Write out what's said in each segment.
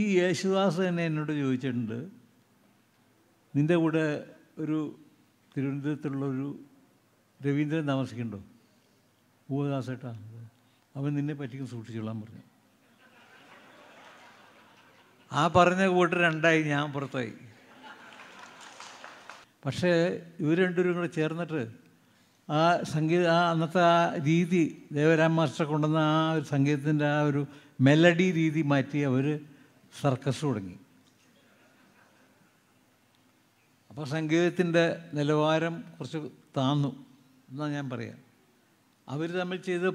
ഈ യേശുദാസ് തന്നെ എന്നോട് ചോദിച്ചിട്ടുണ്ട് നിൻ്റെ കൂടെ ഒരു തിരുവനന്തപുരത്തുള്ളൊരു രവീന്ദ്രൻ താമസിക്കുന്നുണ്ടോ ഉപദാസേട്ടാ അവൻ നിന്നെ പറ്റിക്കും സൂക്ഷിച്ചോളാൻ പറഞ്ഞു ആ പറഞ്ഞ കൂട്ട് രണ്ടായി ഞാൻ പുറത്തായി പക്ഷേ ഇവർ രണ്ടുപേരും കൂടെ ചേർന്നിട്ട് ആ സംഗീത ആ അന്നത്തെ ആ രീതി ദേവരാം മാസ്റ്റർ കൊണ്ടുവന്ന ആ ഒരു സംഗീതത്തിൻ്റെ ആ ഒരു മെലഡി രീതി മാറ്റി അവർ സർക്കസ് തുടങ്ങി അപ്പോൾ സംഗീതത്തിൻ്റെ നിലവാരം കുറച്ച് താന്നു എന്നാണ് ഞാൻ പറയാം അവർ തമ്മിൽ ചെയ്ത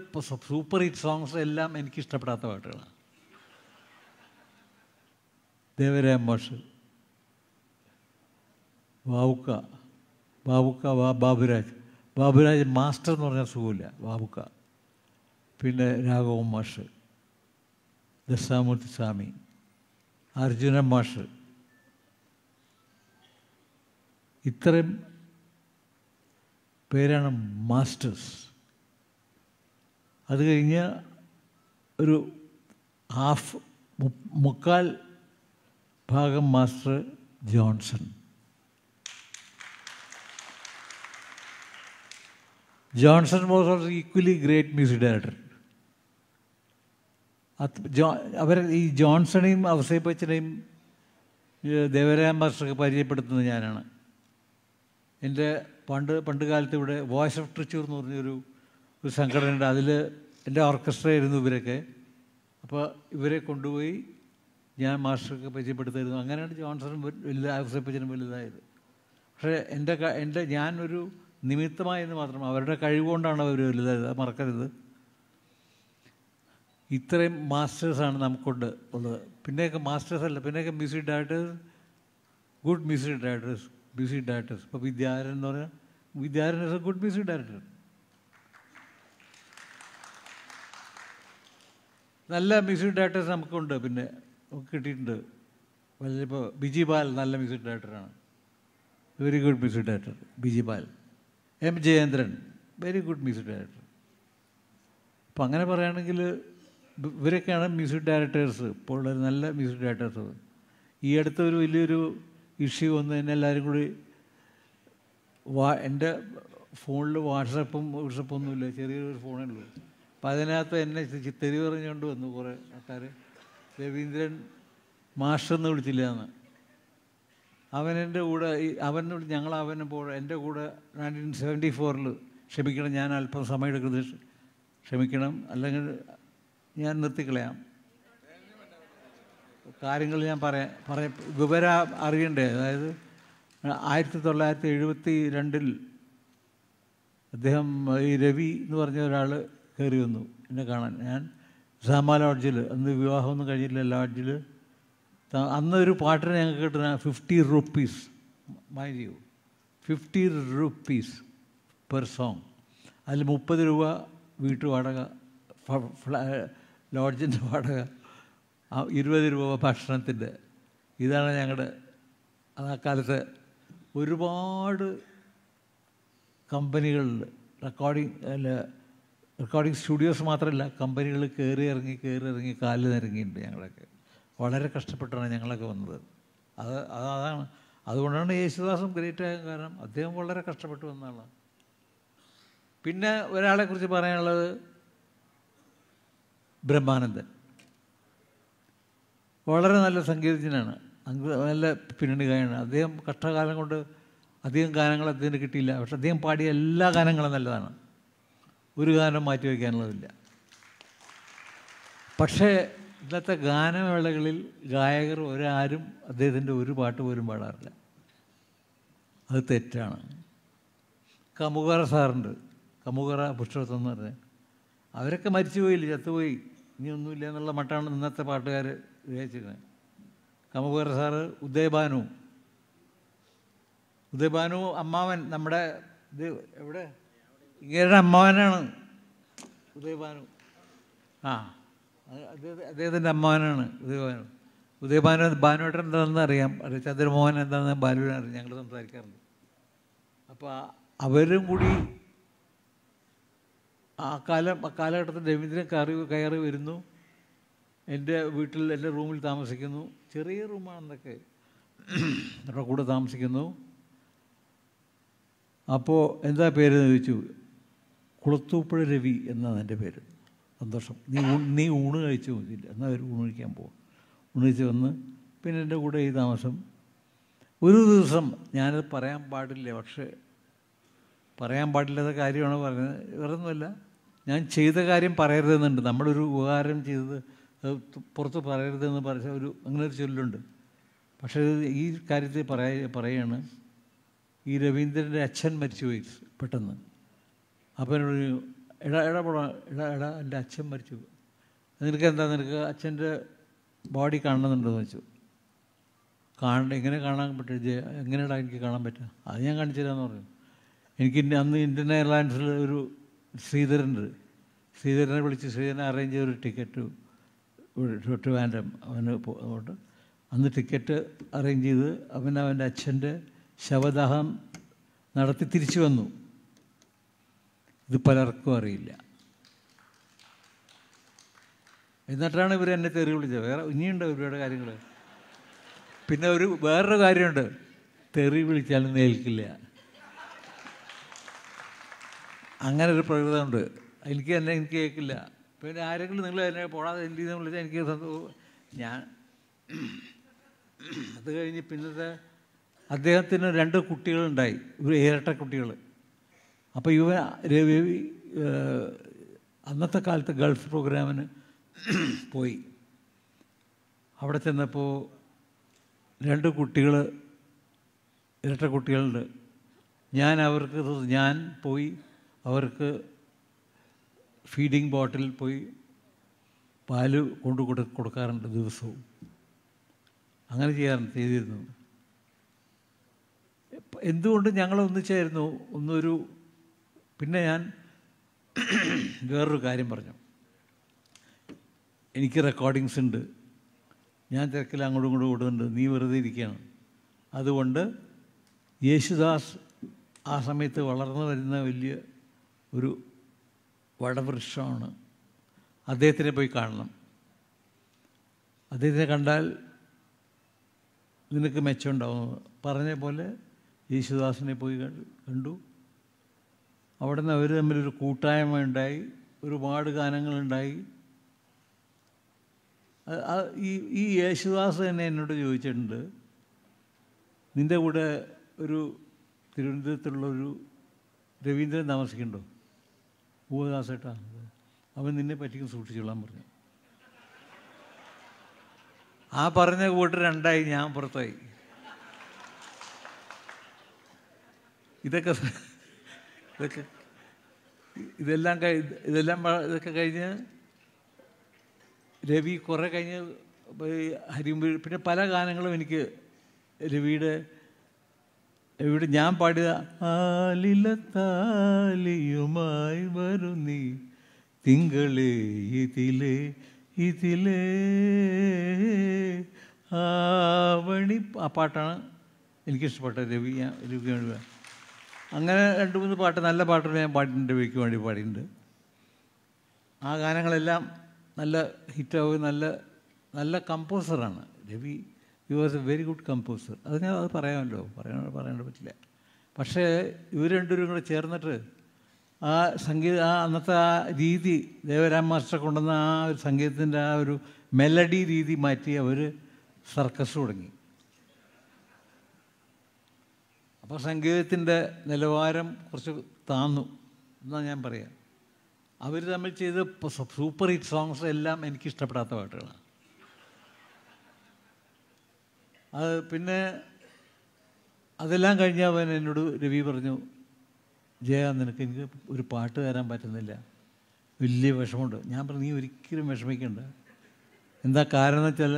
സൂപ്പർ ഹിറ്റ് സോങ്സ് എല്ലാം എനിക്ക് ഇഷ്ടപ്പെടാത്ത പാട്ടുകളാണ് ദേവരാം മാഷ് ബാബുക്ക ബാബുക്ക വാ ബാബുരാജ് ബാബുരാജ് മാസ്റ്റർ എന്ന് പറഞ്ഞാൽ സുഖമില്ല ബാബുക്ക പിന്നെ രാഘവം മാഷ് ദശാമൂർത്തി സ്വാമി अर्जुन मास्टर इत्र पेरनम मास्टर्स அடுத்து ஒரு হাফ முக்கால் பாகம் master Johnson Johnson master is equally great music director ജോ അവർ ഈ ജോൺസണെയും അവസരപ്പച്ചനെയും ദേവരാം മാസ്റ്ററൊക്കെ പരിചയപ്പെടുത്തുന്നത് ഞാനാണ് എൻ്റെ പണ്ട് പണ്ട് കാലത്ത് ഇവിടെ വോയിസ് ഓഫ് ട്രിച്ചൂർ എന്ന് പറഞ്ഞൊരു ഒരു സംഘടനയുണ്ട് അതിൽ എൻ്റെ ഓർക്കസ്ട്ര ആയിരുന്നു ഇവരൊക്കെ അപ്പോൾ ഇവരെ കൊണ്ടുപോയി ഞാൻ മാസ്റ്റർക്ക് പരിചയപ്പെടുത്തായിരുന്നു അങ്ങനെയാണ് ജോൺസണും വലുത് അവസരപ്പച്ചനും വലുതായത് പക്ഷേ എൻ്റെ എൻ്റെ ഞാനൊരു നിമിത്തമായെന്ന് മാത്രം അവരുടെ കഴിവുകൊണ്ടാണ് അവർ വലുതായത് അത് മറക്കരുത് ഇത്രയും മാസ്റ്റേഴ്സാണ് നമുക്കുണ്ട് ഉള്ളത് പിന്നെയൊക്കെ മാസ്റ്റേഴ്സ് അല്ല പിന്നെയൊക്കെ music directors good music directors music directors ഇപ്പോൾ വിദ്യാരൻ എന്ന് പറഞ്ഞാൽ Vidyadharan is a good music director നല്ല മ്യൂസിക് ഡയറക്ടേഴ്സ് നമുക്കുണ്ട് പിന്നെ കിട്ടിയിട്ടുണ്ട് വളരെ ഇപ്പോൾ ബിജി ബാൽ നല്ല മ്യൂസിക് ഡയറക്ടറാണ് very good music director Bijibal M Jayendran very good music director അപ്പം അങ്ങനെ പറയുകയാണെങ്കിൽ ഇവരൊക്കെയാണ് മ്യൂസിക് ഡയറക്ടേഴ്സ് ഇപ്പോൾ നല്ല മ്യൂസിക് ഡയറക്ടേഴ്സ് ഈ അടുത്ത ഒരു വലിയൊരു ഇഷ്യൂ വന്നു തന്നെ എല്ലാവരും കൂടി വാ എൻ്റെ ഫോണിൽ വാട്സപ്പും വാട്സപ്പും ഒന്നുമില്ല ചെറിയൊരു ഫോണേ ഉള്ളൂ അപ്പം അതിനകത്ത് എന്നെ തെരി പറഞ്ഞുകൊണ്ട് വന്നു കുറേ ആൾക്കാർ രവീന്ദ്രൻ മാസ്റ്റർ എന്ന് വിളിച്ചില്ല എന്ന് അവനെൻ്റെ കൂടെ അവനോട് ഞങ്ങൾ അവനെ പോ എൻ്റെ കൂടെ നയൻറ്റീൻ സെവൻറ്റി ഫോറിൽ ക്ഷമിക്കണം ഞാൻ അല്പം സമയം എടുക്കുന്നത് ക്ഷമിക്കണം അല്ലെങ്കിൽ ഞാൻ നിർത്തിക്കളയാം കാര്യങ്ങൾ ഞാൻ പറയാം പറയ വിവര അറിയണ്ടേ അതായത് ആയിരത്തി തൊള്ളായിരത്തി എഴുപത്തി രണ്ടിൽ അദ്ദേഹം ഈ രവി എന്ന് പറഞ്ഞ ഒരാൾ കയറി വന്നു എന്നെ കാണാൻ ഞാൻ സാമ ലോഡ്ജിൽ അന്ന് വിവാഹമൊന്നും കഴിഞ്ഞില്ല ലോഡ്ജിൽ അന്ന് ഒരു പാട്ടിന് ഞങ്ങൾക്ക് കിട്ടുന്ന fifty rupees mind you fifty rupees per song അതിൽ മുപ്പത് രൂപ വീട്ടു വാടക ലോഡ്ജിൻ്റെ വാടക ഇരുപത് രൂപ ഭക്ഷണത്തിൻ്റെ ഇതാണ് ഞങ്ങളുടെ ആ കാലത്ത് ഒരുപാട് കമ്പനികളിൽ റെക്കോർഡിങ് അല്ല റെക്കോർഡിങ് സ്റ്റുഡിയോസ് മാത്രമല്ല കമ്പനികൾ കയറി ഇറങ്ങി കയറി ഇറങ്ങി കാലിൽ നിറങ്ങിയിട്ടുണ്ട് ഞങ്ങളൊക്കെ വളരെ കഷ്ടപ്പെട്ടാണ് ഞങ്ങളൊക്കെ വന്നത് അത് അതാണ് അതുകൊണ്ടാണ് യേശുദാസും ഗ്രേറ്റ് ആകാൻ കാരണം അദ്ദേഹം വളരെ കഷ്ടപ്പെട്ടു വന്നതാണ് പിന്നെ ഒരാളെക്കുറിച്ച് പറയാനുള്ളത് ബ്രഹ്മാനന്ദൻ വളരെ നല്ല സംഗീതജ്ഞനാണ് നല്ല പിന്നണി ഗായനാണ് അദ്ദേഹം കഷ്ടകാലം കൊണ്ട് അധികം ഗാനങ്ങൾ അദ്ദേഹത്തിന് കിട്ടിയില്ല പക്ഷെ അദ്ദേഹം പാടിയ എല്ലാ ഗാനങ്ങളും നല്ലതാണ് ഒരു ഗാനം മാറ്റി വയ്ക്കാനുള്ളതില്ല പക്ഷേ ഇന്നത്തെ ഗാനവേളകളിൽ ഗായകർ ഒരാരും അദ്ദേഹത്തിൻ്റെ ഒരു പാട്ട് പോലും പാടാറില്ല അത് തെറ്റാണ് കമുകറ സാറുണ്ട് കമുകറ പുഷ്പത്തെന്ന് പറഞ്ഞ് അവരൊക്കെ മരിച്ചുപോയില്ല ചത്തുപോയി ഇനിയൊന്നുമില്ല എന്നുള്ള മട്ടാണ് ഇന്നത്തെ പാട്ടുകാർ വിചാരിച്ചിരുന്നത് കമകുമാര സാറ് ഉദയഭാനു ഉദയഭാനു അമ്മാവൻ നമ്മുടെ ഇത് എവിടെ ഇങ്ങേരുടെ അമ്മാവനാണ് ഉദയഭാനു ആ അദ്ദേഹത്തിൻ്റെ അമ്മാവനാണ് ഉദയഭാനു ഉദയഭാനു ഭാനുവേട്ടൻ എന്താണെന്ന് അറിയാം ചന്ദ്രമോഹൻ എന്താണെന്ന് ബാലുവിനെ അറിയാം ഞങ്ങൾ സംസാരിക്കാറുണ്ട് അപ്പോൾ അവരും കൂടി ആ കാലം ആ കാലഘട്ടത്തിൽ രവീന്ദ്രൻ കയറി കയറി വരുന്നു എൻ്റെ വീട്ടിൽ എൻ്റെ റൂമിൽ താമസിക്കുന്നു ചെറിയ റൂമാണെന്നൊക്കെ അവിടെ കൂടെ താമസിക്കുന്നു അപ്പോൾ എന്താ പേരെന്ന് ചോദിച്ചു കുളത്തൂപ്പുഴ രവി എന്നാണ് എൻ്റെ പേര് സന്തോഷം നീ നീ ഊണ് കഴിച്ചു നോക്കിയില്ല എന്നാൽ ഒരു ഊണ് കഴിക്കാൻ പോകും ഊണ് കഴിച്ച് വന്ന് പിന്നെ എൻ്റെ കൂടെ ഈ താമസം ഒരു ദിവസം ഞാനത് പറയാൻ പാടില്ല പക്ഷേ പറയാൻ പാടില്ലാത്ത കാര്യമാണ് പറയുന്നത് വേറൊന്നുമല്ല ഞാൻ ചെയ്ത കാര്യം പറയരുതെന്നുണ്ട് നമ്മളൊരു ഉപകാരം ചെയ്തത് പുറത്ത് പറയരുതെന്ന് പറഞ്ഞ ഒരു അങ്ങനെ ഒരു ചൊല്ലുണ്ട് പക്ഷേ ഈ കാര്യത്തിൽ പറയ പറയാണ് ഈ രവീന്ദ്രൻ്റെ അച്ഛൻ മരിച്ചുപോയി പെട്ടെന്ന് അപ്പോൾ എന്നോട് എടാ എടാ പോടാ എടാ എടാ എൻ്റെ അച്ഛൻ മരിച്ചു നിനക്ക് എന്താ നിനക്ക് അച്ഛൻ്റെ ബോഡി കാണണമെന്നുണ്ടെന്ന് വെച്ചു കാണണ്ട എങ്ങനെ കാണാൻ പറ്റും എങ്ങനെയാണ് എനിക്ക് കാണാൻ പറ്റുക അത് ഞാൻ കാണിച്ചു തരാമെന്ന് പറഞ്ഞു എനിക്ക് അന്ന് ഇന്ത്യൻ എയർലൈൻസിൽ ഒരു ശ്രീധരനുണ്ട് ശ്രീധരനെ വിളിച്ച് ശ്രീധരൻ അറേഞ്ച് ഒരു ടിക്കറ്റ് ട്രിവാൻഡ്രം അവന് പോകട്ട് അന്ന് ടിക്കറ്റ് അറേഞ്ച് ചെയ്ത് അവൻ അവൻ്റെ അച്ഛൻ്റെ ശവദാഹം നടത്തി തിരിച്ചു വന്നു ഇത് പലർക്കും അറിയില്ല എന്നിട്ടാണ് ഇവർ എന്നെ തെറി വിളിച്ചത് വേറെ ഇനിയുണ്ട് ഇവരുടെ കാര്യങ്ങൾ പിന്നെ ഒരു വേറൊരു കാര്യമുണ്ട് തെറി വിളിച്ചാലും നേൽക്കില്ല അങ്ങനെ ഒരു പ്രകൃതം ഉണ്ട് എനിക്ക് തന്നെ എനിക്ക് കേൾക്കില്ല പിന്നെ ആരെങ്കിലും നിങ്ങൾ എന്നെ പോടാതെ എന്ത് എന്ന് വിളിച്ചാൽ എനിക്ക് ഞാൻ അത് കഴിഞ്ഞ് പിന്നത്തെ അദ്ദേഹത്തിന് രണ്ട് കുട്ടികളുണ്ടായി ഒരു ഇരട്ട കുട്ടികൾ അപ്പോൾ ഇവ രവി അന്നത്തെ കാലത്ത് ഗൾഫ് പ്രോഗ്രാമിന് പോയി അവിടെ ചെന്നപ്പോൾ രണ്ട് കുട്ടികൾ ഇരട്ട കുട്ടികളുണ്ട് ഞാൻ അവർക്ക് ഞാൻ പോയി അവർക്ക് ഫീഡിങ് ബോട്ടിൽ പോയി പാല് കൊണ്ടു കൊടു കൊടുക്കാറുണ്ട് ദിവസവും അങ്ങനെ ചെയ്യാറുണ്ട് ചെയ്തിരുന്നു എന്തുകൊണ്ട് ഞങ്ങൾ ഒന്നിച്ചായിരുന്നു ഒന്നൊരു പിന്നെ ഞാൻ വേറൊരു കാര്യം പറഞ്ഞു എനിക്ക് റെക്കോർഡിങ്സ് ഉണ്ട് ഞാൻ തിരക്കിൽ അങ്ങോട്ടും ഇങ്ങോട്ടും ഓടുന്നുണ്ട് നീ വെറുതെ ഇരിക്കുകയാണ് അതുകൊണ്ട് യേശുദാസ് ആ സമയത്ത് വളർന്നു വരുന്ന വലിയ ഒരു വടവൃക്ഷമാണ് അദ്ദേഹത്തിനെ പോയി കാണണം അദ്ദേഹത്തിനെ കണ്ടാൽ നിനക്ക് മെച്ചമുണ്ടാവും പറഞ്ഞ പോലെ യേശുദാസിനെ പോയി കണ്ടു അവിടെ നിന്ന് അവർ തമ്മിലൊരു കൂട്ടായ്മ ഉണ്ടായി ഒരുപാട് ഗാനങ്ങളുണ്ടായി ഈ ഈ യേശുദാസ് തന്നെ എന്നോട് ചോദിച്ചിട്ടുണ്ട് നിൻ്റെ കൂടെ ഒരു തിരുവനന്തപുരത്തുള്ളൊരു രവീന്ദ്രൻ താമസിക്കുന്നുണ്ടോ പൂവദാസേട്ടാ അവൻ നിന്നെ പറ്റിക്കും സൂക്ഷിച്ചോളാൻ പറഞ്ഞു ആ പറഞ്ഞ കൂട്ട് രണ്ടായി ഞാൻ പുറത്തായി ഇതൊക്കെ ഇതൊക്കെ ഇതെല്ലാം കഴി ഇതെല്ലാം ഇതൊക്കെ കഴിഞ്ഞ് രവി കുറേ കഴിഞ്ഞ് ഹരിമ്പ പിന്നെ പല ഗാനങ്ങളും എനിക്ക് രവിയുടെ ഇവിടെ ഞാൻ പാടുക താലിയുമായി വരുന്നി തിങ്കളേ ഇതിലേ ഇതിലേ ആവണി ആ പാട്ടാണ് എനിക്കിഷ്ടപ്പെട്ട രവി ഞാൻ രവിക്ക് വേണ്ടി അങ്ങനെ രണ്ട് മൂന്ന് പാട്ട് നല്ല പാട്ടുകൾ ഞാൻ പാട്ടിൻ്റെ രവിക്ക് വേണ്ടി പാടിയിട്ടുണ്ട് ആ ഗാനങ്ങളെല്ലാം നല്ല ഹിറ്റാവുകയും നല്ല നല്ല കമ്പോസറാണ് Ravi he was a very good composer അത് ഞാൻ അത് പറയാമല്ലോ പറയാൻ പറയാൻ പറ്റില്ല പക്ഷേ ഇവർ രണ്ടുപേരും കൂടെ ചേർന്നിട്ട് ആ സംഗീത ആ അന്നത്തെ ആ രീതി ദേവരാം മാസ്റ്റർ കൊണ്ടുവന്ന ആ ഒരു സംഗീതത്തിൻ്റെ ആ ഒരു മെലഡി രീതി മാറ്റി അവർ സർക്കസ് തുടങ്ങി അപ്പോൾ സംഗീതത്തിൻ്റെ നിലവാരം കുറച്ച് താന്നു എന്നാണ് ഞാൻ പറയാം അവർ തമ്മിൽ ചെയ്ത സൂപ്പർ ഹിറ്റ് സോങ്സ് എല്ലാം എനിക്ക് ഇഷ്ടപ്പെടാത്ത പാട്ടുകളാണ് അത് പിന്നെ അതെല്ലാം കഴിഞ്ഞ് അവൻ എന്നോട് രവി പറഞ്ഞു ജയ നിനക്ക് എനിക്ക് ഒരു പാട്ട് തരാൻ പറ്റുന്നില്ല വലിയ വിഷമമുണ്ട് ഞാൻ പറഞ്ഞു നീ ഒരിക്കലും വിഷമിക്കണ്ട എന്താ കാരണം എന്ന് വെച്ചാൽ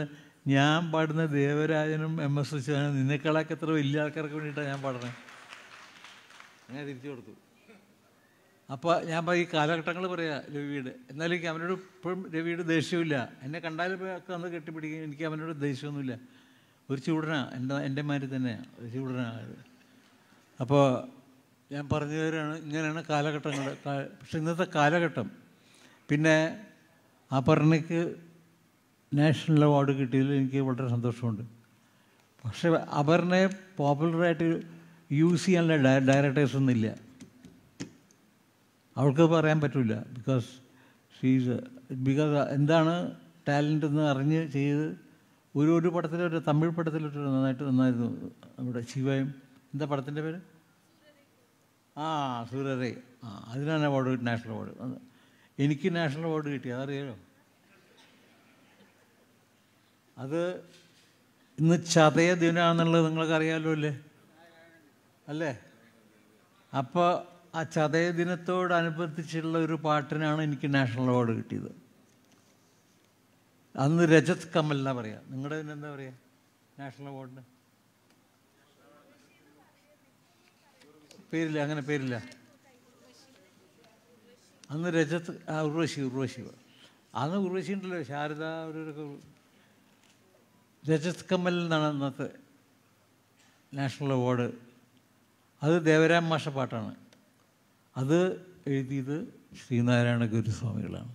ഞാൻ പാടുന്ന ദേവരാജനും എം എസ് ശിവനും നിന്നെക്കാളൊക്കെ എത്ര വലിയ ആൾക്കാർക്ക് വേണ്ടിയിട്ടാണ് ഞാൻ പാടുന്നത് അങ്ങനെ തിരിച്ചു കൊടുത്തു അപ്പോൾ ഞാൻ ഈ കാലഘട്ടങ്ങൾ പറയാം രവിയുടെ എന്നാലും എനിക്ക് അവനോട് ഇപ്പോഴും രവിയുടെ ദേഷ്യമില്ല എന്നെ കണ്ടാൽ അന്ന് കെട്ടിപ്പിടിക്കും എനിക്ക് അവനോട് ദേഷ്യമൊന്നുമില്ല ഒരു ചൂടനാണ് എൻ്റെ എൻ്റെ മാതിരി തന്നെയാണ് ഒരു ചൂടനാണ് അപ്പോൾ ഞാൻ പറഞ്ഞു തരാണ് ഇങ്ങനെയാണ് കാലഘട്ടങ്ങൾ പക്ഷെ ഇന്നത്തെ കാലഘട്ടം പിന്നെ അപർണയ്ക്ക് നാഷണൽ അവാർഡ് കിട്ടിയതിൽ എനിക്ക് വളരെ സന്തോഷമുണ്ട് പക്ഷേ അപർണയെ പോപ്പുലറായിട്ട് യൂസ് ചെയ്യാനുള്ള ഡയറക്ടേഴ്സ് ഒന്നുമില്ല അവൾക്ക് പറയാൻ പറ്റില്ല ബിക്കോസ് ഷീസ് ബിക്കോസ് എന്താണ് ടാലൻ്റ് എന്ന് അറിഞ്ഞ് ചെയ്ത് ഒരു ഒരു പടത്തിലൊരു തമിഴ് പടത്തിലൊരു നന്നായിട്ട് നന്നായിരുന്നു നമ്മുടെ ശിവയും എന്താ പടത്തിൻ്റെ പേര് ആ സൂര്യറേ ആ അതിനാണ് അവാർഡ് നാഷണൽ അവാർഡ് എനിക്ക് നാഷണൽ അവാർഡ് കിട്ടി അതറിയാലോ അത് ഇന്ന് ചതയ ദിനാന്നുള്ളത് നിങ്ങൾക്ക് അറിയാലോ അല്ലേ അല്ലേ അപ്പോൾ ആ ചതയ ദിനത്തോടനുബന്ധിച്ചുള്ള ഒരു പാട്ടിനാണ് എനിക്ക് നാഷണൽ അവാർഡ് കിട്ടിയത് അന്ന് രജത് കമൽ എന്നാ പറയാ നിങ്ങളുടെ എന്താ പറയാ നാഷണൽ അവാർഡിന് പേരില്ല അങ്ങനെ പേരില്ല അന്ന് രജത് ആ ഉർവശി ഉർവശി അന്ന് ഉർവശി ഉണ്ടല്ലോ ശാരദ അവരൊക്കെ രജത് കമൽ എന്നാണ് അന്നത്തെ നാഷണൽ അവാർഡ് അത് ദേവരാം മാഷ പാട്ടാണ് അത് എഴുതിയത് ശ്രീനാരായണ ഗുരുസ്വാമികളാണ്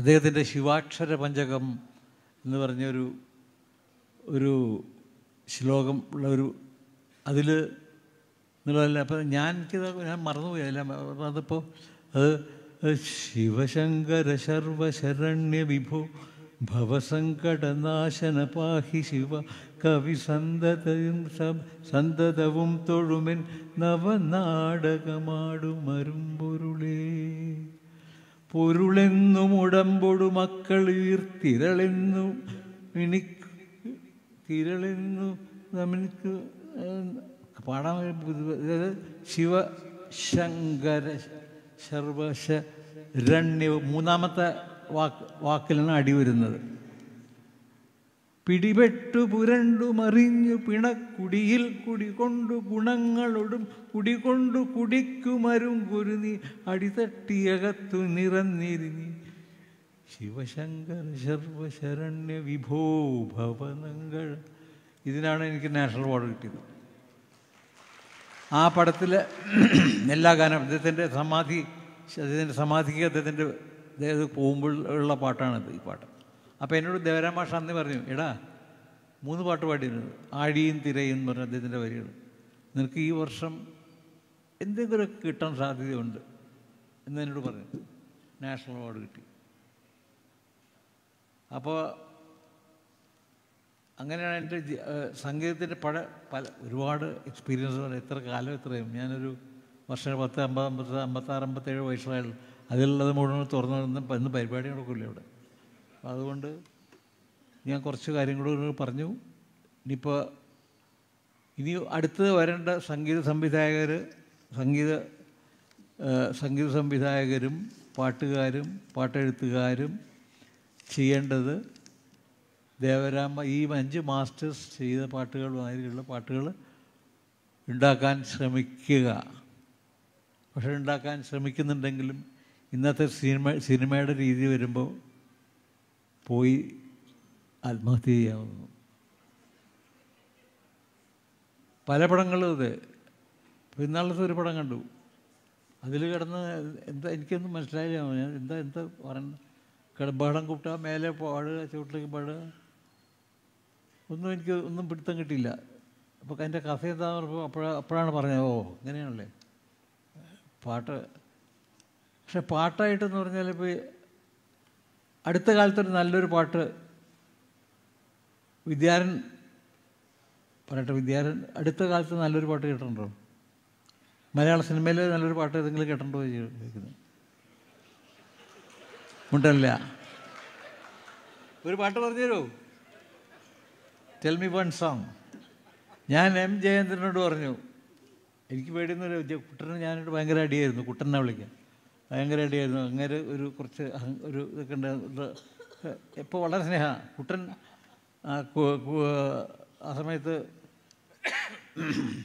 അദ്ദേഹത്തിൻ്റെ ശിവാക്ഷര പഞ്ചകം എന്ന് പറഞ്ഞൊരു ഒരു ശ്ലോകം ഉള്ള ഒരു അതിൽ എന്നുള്ളതല്ല അപ്പം ഞാൻ എനിക്കിത് ഞാൻ മറന്നുപോയി അല്ല അതിപ്പോൾ അത് ശിവശങ്കര ശർവശരണ്യ വിഭോ ഭവസങ്കടനാശന പാഹി ശിവ കവി സന്തതയും സന്തതവും തൊഴുമെൻ നവനാടകമാടുമരുമ്പൊരുളേ പൊരുളെന്നും ഉടമ്പൊടു മക്കൾ തിരളെന്നും എനിക്ക് തിരളെന്നും നമുക്ക് പാടാൻ അതായത് ശിവശങ്കര സർവശ രണ്യ മൂന്നാമത്തെ വാക്ക് വാക്കിലാണ് അടി വരുന്നത് പിടിപെട്ടു പുരണ്ടു മറിഞ്ഞു പിണക്കുടിയിൽ കുടികൊണ്ടു ഗുണങ്ങളോടും കുടികൊണ്ടു കുടിക്കുമരും കുരുനി അടിതട്ടിയകത്തു നിറന്നിരിഞ്ഞി ശിവശങ്കർ ശർവശരണ്യ വിഭോ ഭവനങ്ങൾ ഇതിനാണ് എനിക്ക് നാഷണൽ അവാർഡ് കിട്ടിയത് ആ പടത്തിൽ എല്ലാ ഗാനം അദ്ദേഹത്തിൻ്റെ സമാധി അദ്ദേഹത്തിൻ്റെ സമാധിക്ക് അദ്ദേഹത്തിൻ്റെ അദ്ദേഹം പോകുമ്പോൾ ഉള്ള പാട്ടാണിത് ഈ പാട്ട് അപ്പോൾ എന്നോട് ദേവരാം മാഷ അന്ന് പറഞ്ഞു എടാ മൂന്ന് പാട്ട് പാടിയിരുന്നു ആഴിയും തിരയും എന്ന് പറഞ്ഞ അദ്ദേഹത്തിൻ്റെ വരികൾ നിനക്ക് ഈ വർഷം എന്തെങ്കിലുമൊക്കെ കിട്ടാൻ സാധ്യതയുണ്ട് എന്ന് എന്നോട് പറഞ്ഞു നാഷണൽ അവാർഡ് കിട്ടി അപ്പോൾ അങ്ങനെയാണ് എൻ്റെ സംഗീതത്തിൻ്റെ പഴ പല ഒരുപാട് എക്സ്പീരിയൻസ് എത്ര കാലം എത്രയും ഞാനൊരു വർഷം പത്ത് അമ്പത് അമ്പത്തി അമ്പത്താറ് അമ്പത്തേഴ് വയസ്സായാലും അതിലുള്ളത് മുഴുവൻ തുറന്നു നിന്ന് ഇന്ന് പരിപാടി നടക്കില്ല ഇവിടെ അതുകൊണ്ട് ഞാൻ കുറച്ച് കാര്യങ്ങൾ പറഞ്ഞു ഇനിയിപ്പോൾ ഇനി അടുത്തത് വരേണ്ട സംഗീത സംവിധായകർ സംഗീത സംഗീത സംവിധായകരും പാട്ടുകാരും പാട്ടെഴുത്തുകാരും ചെയ്യേണ്ടത് ദേവരാമ ഈ അഞ്ച് മാസ്റ്റേഴ്സ് ചെയ്ത പാട്ടുകൾ മാതിരിയുള്ള പാട്ടുകൾ ഉണ്ടാക്കാൻ ശ്രമിക്കുക പക്ഷെ ഉണ്ടാക്കാൻ ശ്രമിക്കുന്നുണ്ടെങ്കിലും ഇന്നത്തെ സിനിമ സിനിമയുടെ രീതി വരുമ്പോൾ പോയി ആത്മഹത്യ ചെയ്യാവുന്നു പല പടങ്ങളും അതെ പിന്നാളത്തെ ഒരു പടം കണ്ടു അതിൽ കിടന്ന് എന്താ എനിക്കൊന്നും മനസ്സിലായില്ല ഞാൻ എന്താ എന്താ പറയുന്നത് ബഹളം കൂട്ടുക മേലെ പാടുക ചുവട്ടിലേക്ക് പാടുക ഒന്നും എനിക്ക് ഒന്നും പിടുത്തം കിട്ടിയില്ല അപ്പോൾ എൻ്റെ കഥ എന്താ പറഞ്ഞപ്പോൾ അപ്പോഴാണ് അപ്പോഴാണ് പറഞ്ഞത് ഓ ഇങ്ങനെയാണല്ലേ പാട്ട് പക്ഷെ പാട്ടായിട്ടെന്ന് പറഞ്ഞാൽ ഇപ്പോൾ അടുത്ത കാലത്തൊരു നല്ലൊരു പാട്ട് വിദ്യാരൻ പറയട്ടെ വിദ്യാരൻ അടുത്ത കാലത്ത് നല്ലൊരു പാട്ട് കേട്ടിട്ടുണ്ടോ മലയാള സിനിമയിൽ നല്ലൊരു പാട്ട് ഏതെങ്കിലും കേട്ടിട്ടുണ്ടോ ചോദിക്കുന്നത് ഉണ്ടല്ല ഒരു പാട്ട് പറഞ്ഞു തരുമോ ടെൽ മി വൺ സോങ് ഞാൻ എം ജയേന്ദ്രനോട് പറഞ്ഞു എനിക്ക് പേടിയൊന്നുമില്ല കുട്ടനെ ഞാനോട് ഭയങ്കര അടിയായിരുന്നു കുട്ടനെ വിളിക്കാം ഭയങ്കര അടിയായിരുന്നു അങ്ങനെ ഒരു കുറച്ച് ഒരു ഇതൊക്കെ ഉണ്ടായിരുന്നു ഇപ്പോൾ വളരെ സ്നേഹമാണ് കുട്ടൻ ആ സമയത്ത്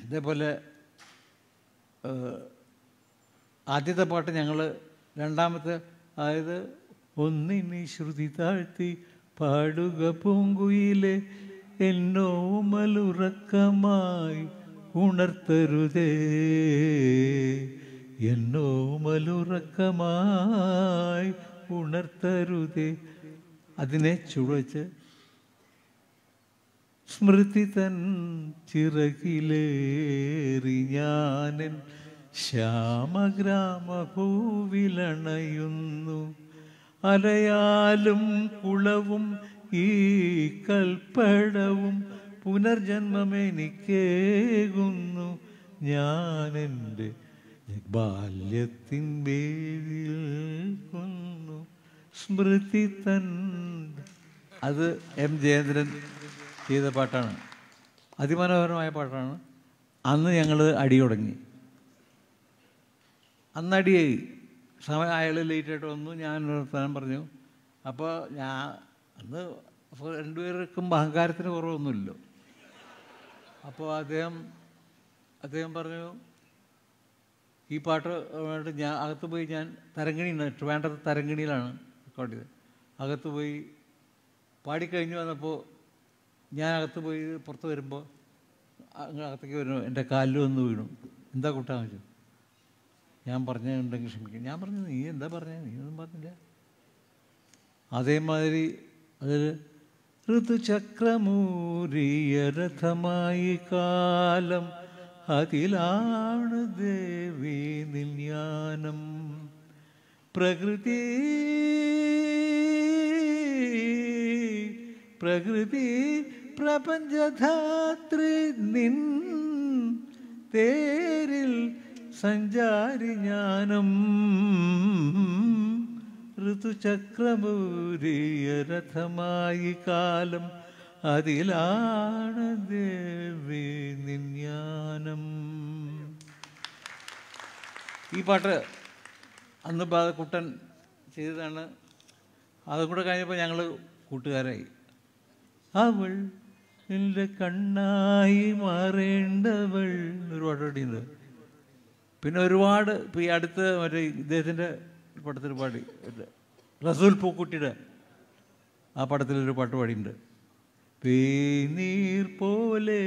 ഇതേപോലെ ആദ്യത്തെ പാട്ട് ഞങ്ങൾ രണ്ടാമത്തെ അതായത് ഒന്നിനി ശ്രുതി താഴ്ത്തി പാടുക പൂങ്കുയിലെ മലുറക്കമായി ഉണർത്തരുതേ എന്നോമലുറക്കമായി ഉണർത്തരുതേ അതിനെ ചുഴച്ച് സ്മൃതി തൻ ചിറകിലേറി ഞാനൻ ശ്യാമഗ്രാമഭൂവിലണയുന്നു അലയാലും കുളവും ഈ കൽപ്പടവും പുനർജന്മമെനിക്കേകുന്നു ഞാനെൻ്റെ ബാല്യത്തിൻ വേദിയിൽ കൊന്നു സ്മൃതി തൻ അത് എം ജയേന്ദ്രൻ ചെയ്ത പാട്ടാണ് അതിമനോഹരമായ പാട്ടാണ് അന്ന് ഞങ്ങൾ അടി തുടങ്ങി അന്ന് അടിയായി സമയം അയാൾ ലേറ്റായിട്ട് വന്നു ഞാൻ നിർത്താൻ പറഞ്ഞു അപ്പോൾ ഞാൻ അന്ന് രണ്ടുപേർക്കും അഹങ്കാരത്തിന് കുറവൊന്നുമില്ലല്ലോ അപ്പോൾ അദ്ദേഹം അദ്ദേഹം പറഞ്ഞു ഈ പാട്ട് ഞാൻ അകത്ത് പോയി ഞാൻ തരങ്കിണി ട്രിവാൻഡ്രത്ത് തരങ്കിണിയിലാണ് റെക്കോർഡ് ചെയ്തത് അകത്ത് പോയി പാടിക്കഴിഞ്ഞ് വന്നപ്പോൾ ഞാൻ അകത്ത് പോയി പുറത്ത് വരുമ്പോൾ അകത്തേക്ക് വരുന്നു എൻ്റെ കാലിൽ വന്ന് വീണു എന്താ കൂട്ടാൻ വെച്ചു ഞാൻ പറഞ്ഞുണ്ടെങ്കിൽ ക്ഷമിക്കും ഞാൻ പറഞ്ഞു നീ എന്താ പറഞ്ഞത് നീ ഒന്നും പറഞ്ഞില്ല അതേമാതിരി അതൊരു ഋതുചക്രമൂരിയ രഥമായി കാലം അഖിലാണ് ദേവി നിൽയാനം പ്രകൃതി പ്രകൃതി പ്രപഞ്ചധാത്രി നിൻ തേരിൽ സഞ്ചാരി ജ്ഞാനം ഋതുചക്രമൂരിയ രഥമായി കാലം അതിലാണ് ദേവി നിന്യാനം ഈ പാട്ട് അന്ന് ബാധക്കുട്ടൻ ചെയ്തതാണ് അതും കൂടെ കഴിഞ്ഞപ്പോൾ ഞങ്ങൾ കൂട്ടുകാരായി അവൾ എൻ്റെ കണ്ണായി മാറേണ്ടവൾ ഒരു പാട്ടോടിയുണ്ട് പിന്നെ ഒരുപാട് ഇപ്പം ഈ അടുത്ത് മറ്റേ ഇദ്ദേഹത്തിൻ്റെ പടത്തിൽ പാടി റസൂൽ പൂക്കുട്ടിയുടെ ആ പടത്തിലൊരു പാട്ട് പാടിയിട്ടുണ്ട് പേനീർ പോലെ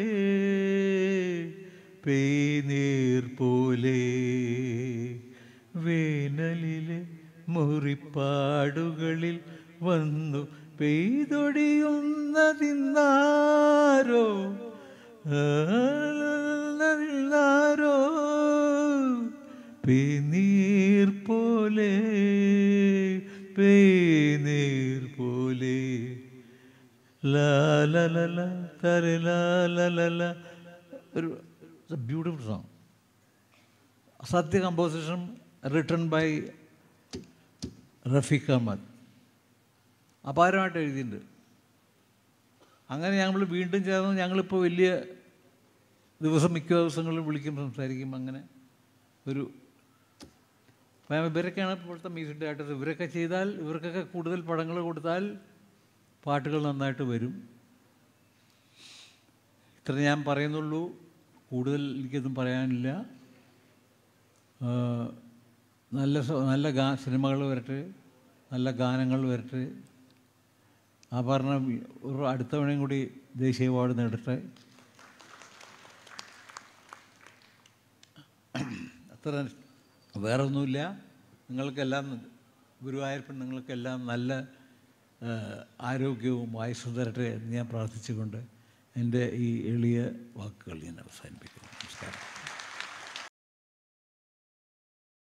പേനീർ പോലെ വേനലിലെ മുറിപ്പാടുകളിൽ വന്നു പെയ്തൊടിയുന്നതിന്നാരോ ോ പേനീർ പോലെ പേനീർ പോലെ ഒരു beautiful song Sathya composition written by Rafeeq Ahmed അപാരമായിട്ട് എഴുതിയിട്ടുണ്ട് അങ്ങനെ ഞങ്ങൾ വീണ്ടും ചേർന്ന് ഞങ്ങളിപ്പോൾ വലിയ ദിവസം മിക്ക ദിവസങ്ങളിലും വിളിക്കും സംസാരിക്കും അങ്ങനെ ഒരു ഇവരൊക്കെയാണ് ഇപ്പോഴത്തെ മ്യൂസിക് ഡയറക്ടർ ഇവരൊക്കെ ചെയ്താൽ ഇവർക്കൊക്കെ കൂടുതൽ പടങ്ങൾ കൊടുത്താൽ പാട്ടുകൾ നന്നായിട്ട് വരും ഇത്ര ഞാൻ പറയുന്നുള്ളൂ കൂടുതൽ എനിക്കൊന്നും പറയാനില്ല നല്ല നല്ല ഗാ സിനിമകൾ വരട്ടെ നല്ല ഗാനങ്ങൾ വരട്ടെ പറഞ്ഞ ഒരു അടുത്ത കൂടി ദേശീയ അവാർഡ് നേടട്ടെ അത്ര വേറൊന്നുമില്ല നിങ്ങൾക്കെല്ലാം ഗുരുവായൂരപ്പൻ നിങ്ങൾക്കെല്ലാം നല്ല ആരോഗ്യവും ആയുസ്സും തരട്ടെ എന്ന് ഞാൻ പ്രാർത്ഥിച്ചുകൊണ്ട് എൻ്റെ ഈ എളിയ വാക്കുകൾ ഞാൻ അവസാനിപ്പിക്കുന്നു നമസ്കാരം